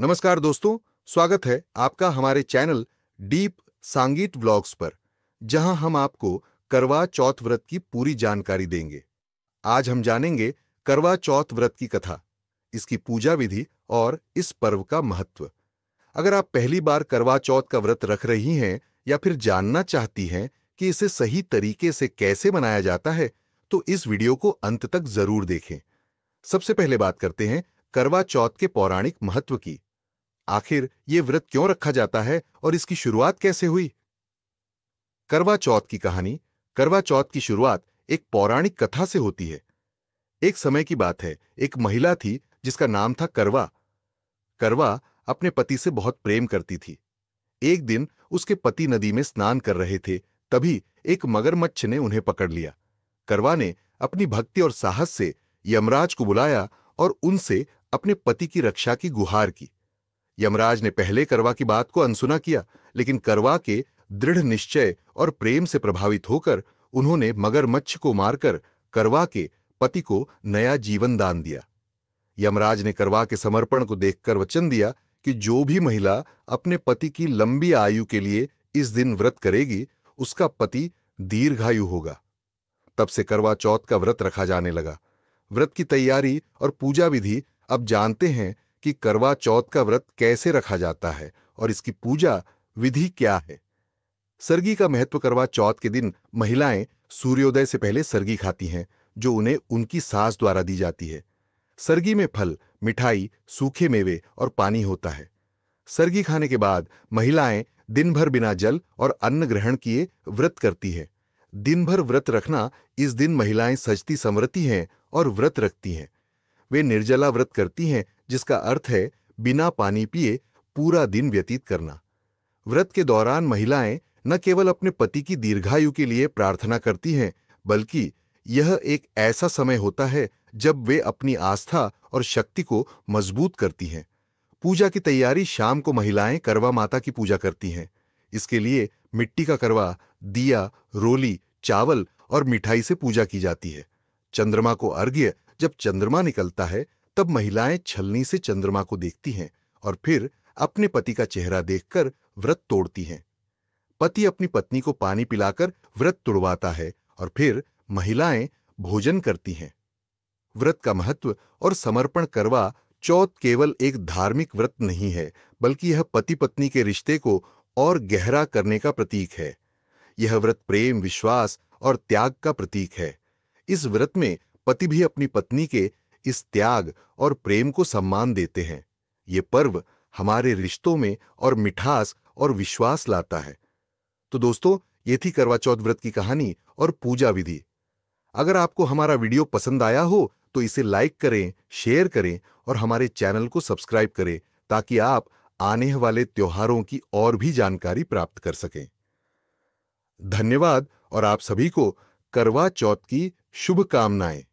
नमस्कार दोस्तों स्वागत है आपका हमारे चैनल डीप सांगीत ब्लॉग्स पर जहां हम आपको करवा चौथ व्रत की पूरी जानकारी देंगे आज हम जानेंगे करवा चौथ व्रत की कथा इसकी पूजा विधि और इस पर्व का महत्व अगर आप पहली बार करवा चौथ का व्रत रख रही हैं या फिर जानना चाहती हैं कि इसे सही तरीके से कैसे मनाया जाता है तो इस वीडियो को अंत तक जरूर देखें सबसे पहले बात करते हैं करवा चौथ के पौराणिक महत्व की आखिर ये व्रत क्यों रखा जाता है और इसकी शुरुआत कैसे हुई करवा चौथ की कहानी करवा चौथ की शुरुआत एक पौराणिक कथा से होती है एक समय की बात है एक महिला थी जिसका नाम था करवा करवा अपने पति से बहुत प्रेम करती थी एक दिन उसके पति नदी में स्नान कर रहे थे तभी एक मगरमच्छ ने उन्हें पकड़ लिया करवा ने अपनी भक्ति और साहस से यमराज को बुलाया और उनसे अपने पति की रक्षा की गुहार की यमराज ने पहले करवा की बात को अनसुना किया लेकिन करवा के दृढ़ निश्चय और प्रेम से प्रभावित होकर उन्होंने मगरमच्छ को मारकर करवा के पति को नया जीवन दान दिया यमराज ने करवा के समर्पण को देखकर वचन दिया कि जो भी महिला अपने पति की लंबी आयु के लिए इस दिन व्रत करेगी उसका पति दीर्घायु होगा तब से करवा चौथ का व्रत रखा जाने लगा व्रत की तैयारी और पूजा विधि अब जानते हैं कि करवा चौथ का व्रत कैसे रखा जाता है और इसकी पूजा विधि क्या है सर्गी का महत्व करवा चौथ के दिन महिलाएं सूर्योदय से पहले सर्गी खाती हैं जो उन्हें उनकी सास द्वारा दी जाती है सर्गी में फल मिठाई सूखे मेवे और पानी होता है सर्गी खाने के बाद महिलाएं दिन भर बिना जल और अन्न ग्रहण किए व्रत करती है दिन भर व्रत रखना इस दिन महिलाएं सजती समृति हैं और व्रत रखती हैं वे निर्जला व्रत करती हैं जिसका अर्थ है बिना पानी पिए पूरा दिन व्यतीत करना व्रत के दौरान महिलाएं न केवल अपने पति की दीर्घायु के लिए प्रार्थना करती हैं बल्कि यह एक ऐसा समय होता है जब वे अपनी आस्था और शक्ति को मजबूत करती हैं पूजा की तैयारी शाम को महिलाएं करवा माता की पूजा करती हैं इसके लिए मिट्टी का करवा दिया रोली चावल और मिठाई से पूजा की जाती है चंद्रमा को अर्घ्य जब चंद्रमा निकलता है तब महिलाएं छलनी से चंद्रमा को देखती हैं और फिर अपने पति का चेहरा देखकर व्रत तोड़ती हैं पति अपनी पत्नी को पानी पिलाकर व्रत तोड़वाता है और फिर महिलाएं भोजन करती हैं व्रत का महत्व और समर्पण करवा चौथ केवल एक धार्मिक व्रत नहीं है बल्कि यह पति पत्नी के रिश्ते को और गहरा करने का प्रतीक है यह व्रत प्रेम विश्वास और त्याग का प्रतीक है इस व्रत में पति भी अपनी पत्नी के इस त्याग और प्रेम को सम्मान देते हैं ये पर्व हमारे रिश्तों में और मिठास और विश्वास लाता है तो दोस्तों ये थी करवा चौथ व्रत की कहानी और पूजा विधि अगर आपको हमारा वीडियो पसंद आया हो तो इसे लाइक करें शेयर करें और हमारे चैनल को सब्सक्राइब करें ताकि आप आने वाले त्योहारों की और भी जानकारी प्राप्त कर सकें धन्यवाद और आप सभी को करवा चौथ की शुभकामनाएं